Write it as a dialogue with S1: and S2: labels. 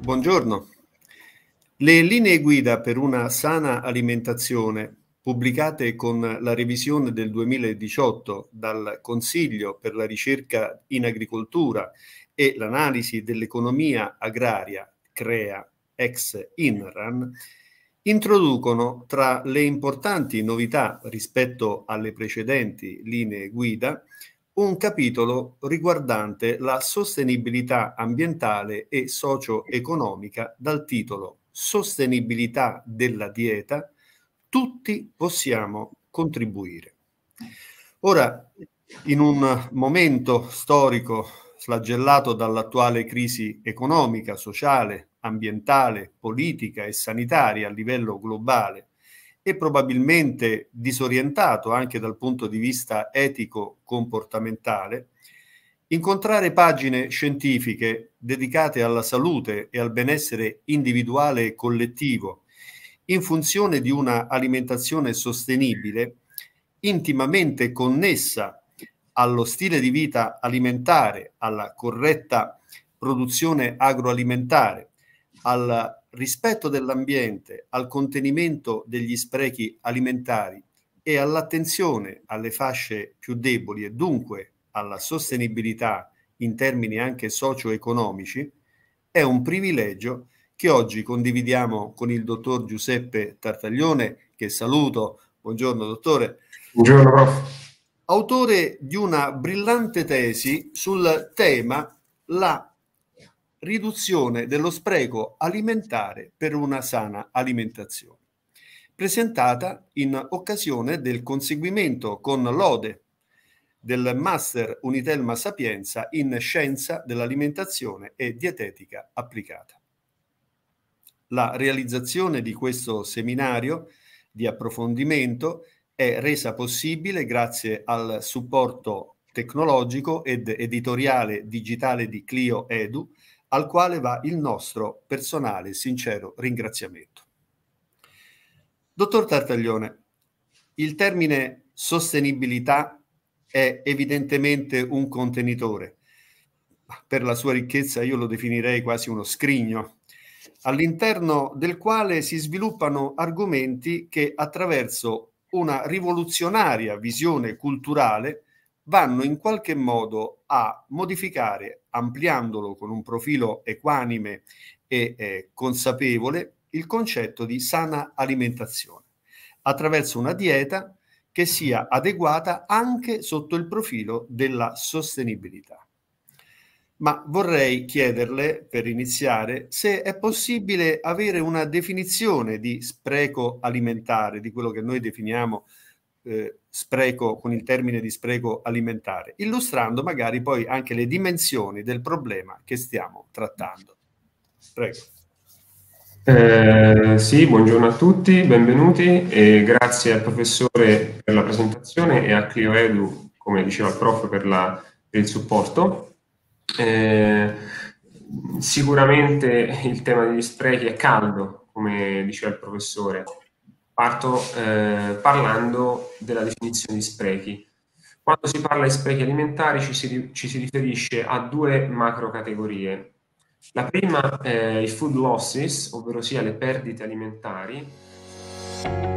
S1: Buongiorno. Le linee guida per una sana alimentazione pubblicate con la revisione del 2018 dal Consiglio per la ricerca in agricoltura e l'analisi dell'economia agraria CREA ex INRAN introducono tra le importanti novità rispetto alle precedenti linee guida un capitolo riguardante la sostenibilità ambientale e socio-economica dal titolo Sostenibilità della dieta, tutti possiamo contribuire. Ora, in un momento storico flagellato dall'attuale crisi economica, sociale, ambientale, politica e sanitaria a livello globale e probabilmente disorientato anche dal punto di vista etico-comportamentale, incontrare pagine scientifiche dedicate alla salute e al benessere individuale e collettivo in funzione di una alimentazione sostenibile intimamente connessa allo stile di vita alimentare, alla corretta produzione agroalimentare, al rispetto dell'ambiente, al contenimento degli sprechi alimentari e all'attenzione alle fasce più deboli e dunque alla sostenibilità in termini anche socio-economici, è un privilegio che oggi condividiamo con il dottor Giuseppe Tartaglione, che saluto. Buongiorno dottore.
S2: Buongiorno prof.
S1: Autore di una brillante tesi sul tema la riduzione dello spreco alimentare per una sana alimentazione, presentata in occasione del conseguimento con lode del Master Unitelma Sapienza in Scienza dell'Alimentazione e Dietetica Applicata. La realizzazione di questo seminario di approfondimento è resa possibile grazie al supporto tecnologico ed editoriale digitale di Clio Edu, al quale va il nostro personale e sincero ringraziamento. Dottor Tartaglione, il termine sostenibilità è evidentemente un contenitore. Per la sua ricchezza io lo definirei quasi uno scrigno, all'interno del quale si sviluppano argomenti che attraverso una rivoluzionaria visione culturale vanno in qualche modo a modificare, ampliandolo con un profilo equanime e eh, consapevole, il concetto di sana alimentazione, attraverso una dieta che sia adeguata anche sotto il profilo della sostenibilità. Ma vorrei chiederle, per iniziare, se è possibile avere una definizione di spreco alimentare, di quello che noi definiamo eh, spreco, con il termine di spreco alimentare, illustrando magari poi anche le dimensioni del problema che stiamo trattando. Prego.
S2: Eh, sì, buongiorno a tutti, benvenuti e grazie al professore per la presentazione e a Clio Edu, come diceva il prof, per, la, per il supporto. Eh, sicuramente il tema degli sprechi è caldo, come diceva il professore, Parto eh, parlando della definizione di sprechi. Quando si parla di sprechi alimentari ci si, ci si riferisce a due macro categorie. La prima è eh, i food losses, ovvero sia le perdite alimentari.